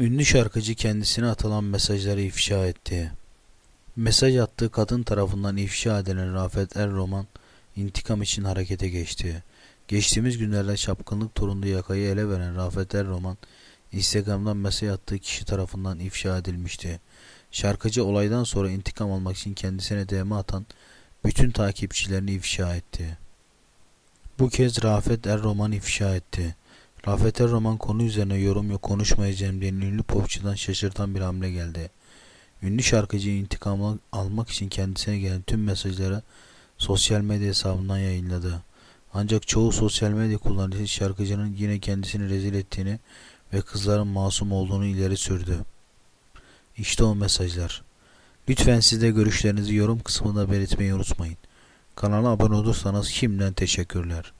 Ünlü şarkıcı kendisine atılan mesajları ifşa etti. Mesaj attığı kadın tarafından ifşa edilen Rafet Erroman intikam için harekete geçti. Geçtiğimiz günlerde çapkınlık torunlu yakayı ele veren Rafet Erroman Instagram'dan mesaj attığı kişi tarafından ifşa edilmişti. Şarkıcı olaydan sonra intikam almak için kendisine DM atan bütün takipçilerini ifşa etti. Bu kez Rafet Erroman ifşa etti. Rafet Roman konu üzerine yorum yok konuşmayacağım diyen ünlü popçudan şaşırtan bir hamle geldi. Ünlü şarkıcı intikam almak için kendisine gelen tüm mesajları sosyal medya hesabından yayınladı. Ancak çoğu sosyal medya kullanıcısı şarkıcının yine kendisini rezil ettiğini ve kızların masum olduğunu ileri sürdü. İşte o mesajlar. Lütfen siz de görüşlerinizi yorum kısmında belirtmeyi unutmayın. Kanala abone olursanız şimdiden teşekkürler.